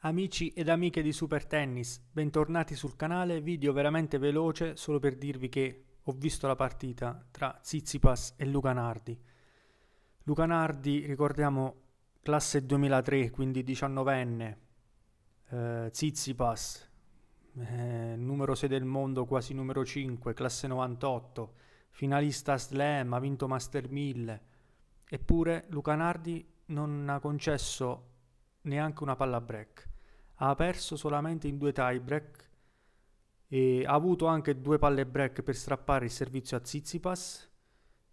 Amici ed amiche di Super Tennis, bentornati sul canale, video veramente veloce solo per dirvi che ho visto la partita tra Zizipas e Luca Nardi. Luca Nardi, ricordiamo, classe 2003, quindi 19enne, eh, Zizipas, eh, numero 6 del mondo, quasi numero 5, classe 98, finalista Slam, ha vinto Master 1000, eppure Luca Nardi non ha concesso neanche una palla break. Ha perso solamente in due tie break e ha avuto anche due palle break per strappare il servizio a Zizipas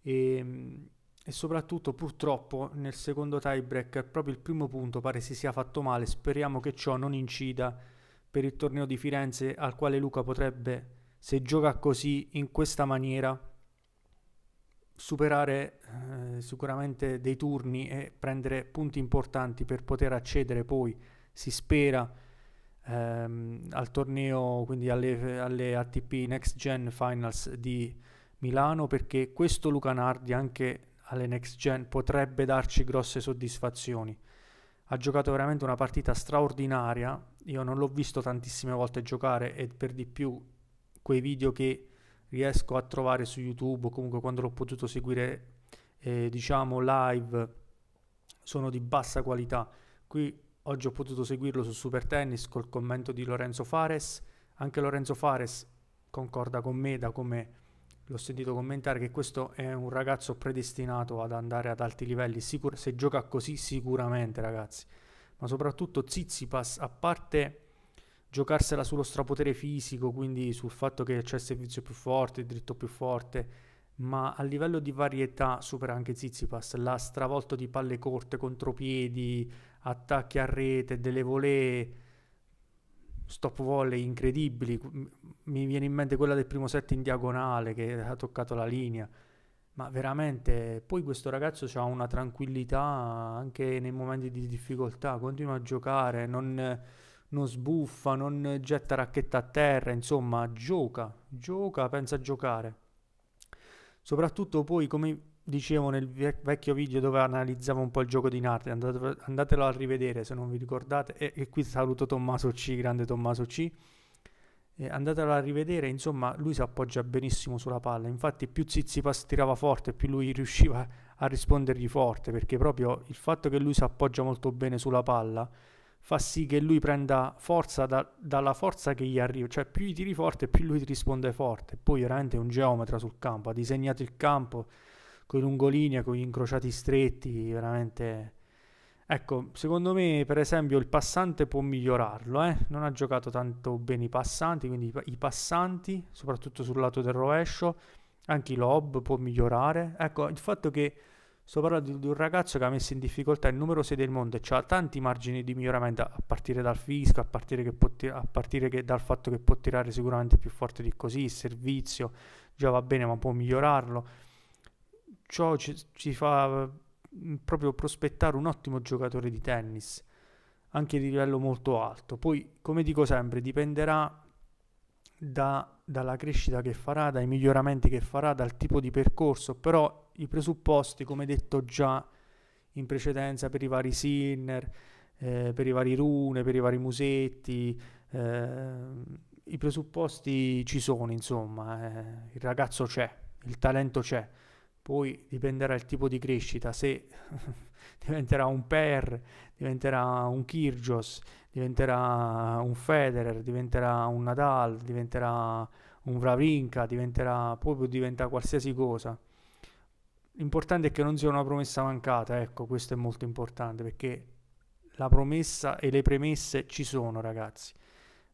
e, mm, e soprattutto purtroppo nel secondo tie break proprio il primo punto pare si sia fatto male speriamo che ciò non incida per il torneo di Firenze al quale Luca potrebbe se gioca così in questa maniera superare eh, sicuramente dei turni e prendere punti importanti per poter accedere poi, si spera, ehm, al torneo, quindi alle, alle, ATP Next Gen Finals di Milano, perché questo Luca Nardi anche alle Next Gen potrebbe darci grosse soddisfazioni. Ha giocato veramente una partita straordinaria, io non l'ho visto tantissime volte giocare e per di più quei video che riesco a trovare su YouTube o comunque quando l'ho potuto seguire eh, diciamo live sono di bassa qualità. Qui oggi ho potuto seguirlo su Super Tennis col commento di Lorenzo Fares. Anche Lorenzo Fares concorda con me da come l'ho sentito commentare che questo è un ragazzo predestinato ad andare ad alti livelli, Sicur- se gioca così sicuramente ragazzi, ma soprattutto Zizipas a parte giocarsela sullo strapotere fisico, quindi sul fatto che c'è il servizio più forte, il dritto più forte, ma a livello di varietà supera anche Zizipas, l'ha stravolto di palle corte, contropiedi, attacchi a rete, delle volee, stop volley incredibili, mi viene in mente quella del primo set in diagonale che ha toccato la linea, ma veramente poi questo ragazzo ha una tranquillità anche nei momenti di difficoltà, continua a giocare, non non sbuffa, non getta racchetta a terra, insomma, gioca, gioca, pensa a giocare. Soprattutto poi, come dicevo nel vecchio video dove analizzavo un po' il gioco di Narte, andatelo a rivedere se non vi ricordate, e, e qui saluto Tommaso C, grande Tommaso C, eh, andatelo a rivedere, insomma, lui si appoggia benissimo sulla palla, infatti più Zizipas tirava forte, più lui riusciva a rispondergli forte, perché proprio il fatto che lui si appoggia molto bene sulla palla, fa sì che lui prenda forza da, dalla forza che gli arriva, cioè più gli tiri forte più lui ti risponde forte. Poi veramente è un geometra sul campo, ha disegnato il campo con i lungolinea, con gli incrociati stretti, veramente... Ecco, secondo me per esempio il passante può migliorarlo, eh? non ha giocato tanto bene i passanti, quindi i passanti, soprattutto sul lato del rovescio, anche i lob può migliorare. Ecco, il fatto che Sto parlando di, di un ragazzo che ha messo in difficoltà il numero 6 del mondo e ha tanti margini di miglioramento a partire dal fisco, a partire, tir- a partire che, dal fatto che può tirare sicuramente più forte di così, il servizio già va bene ma può migliorarlo. Ciò ci, ci fa mm, proprio prospettare un ottimo giocatore di tennis, anche di livello molto alto. Poi, come dico sempre, dipenderà da, dalla crescita che farà, dai miglioramenti che farà, dal tipo di percorso, però i presupposti, come detto già in precedenza, per i vari Sinner, eh, per i vari Rune, per i vari Musetti. Eh, I presupposti ci sono, insomma, eh, il ragazzo c'è, il talento c'è. Poi dipenderà il tipo di crescita, se diventerà un Per, diventerà un Kirgios, diventerà un Federer, diventerà un Nadal, diventerà un Vravinka, diventerà, proprio diventa qualsiasi cosa. L'importante è che non sia una promessa mancata, ecco, questo è molto importante perché la promessa e le premesse ci sono, ragazzi.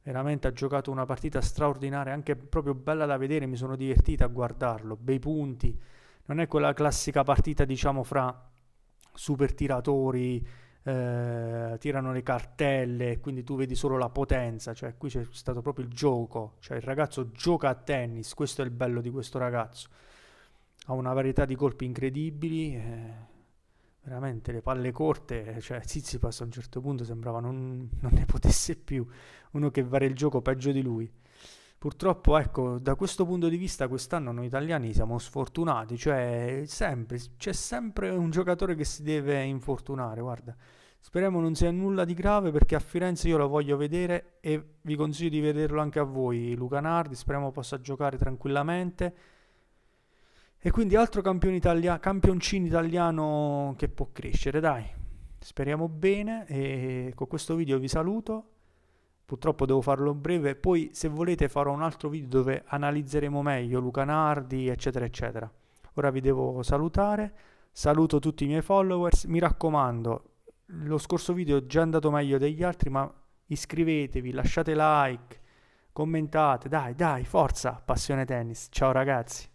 Veramente ha giocato una partita straordinaria, anche proprio bella da vedere, mi sono divertita a guardarlo, bei punti. Non è quella classica partita, diciamo, fra super tiratori, eh, tirano le cartelle, e quindi tu vedi solo la potenza, cioè qui c'è stato proprio il gioco, cioè il ragazzo gioca a tennis, questo è il bello di questo ragazzo ha una varietà di colpi incredibili, eh, veramente le palle corte, eh, cioè Zizipas a un certo punto sembrava non, non ne potesse più, uno che varia il gioco peggio di lui. Purtroppo, ecco, da questo punto di vista quest'anno noi italiani siamo sfortunati, cioè sempre, c'è sempre un giocatore che si deve infortunare, guarda. Speriamo non sia nulla di grave perché a Firenze io lo voglio vedere e vi consiglio di vederlo anche a voi, Luca Nardi, speriamo possa giocare tranquillamente e quindi altro campione italia- campioncino italiano che può crescere, dai. Speriamo bene e con questo video vi saluto. Purtroppo devo farlo breve, poi se volete farò un altro video dove analizzeremo meglio Luca Nardi, eccetera, eccetera. Ora vi devo salutare, saluto tutti i miei followers, mi raccomando, lo scorso video è già andato meglio degli altri, ma iscrivetevi, lasciate like, commentate, dai, dai, forza, passione tennis. Ciao ragazzi.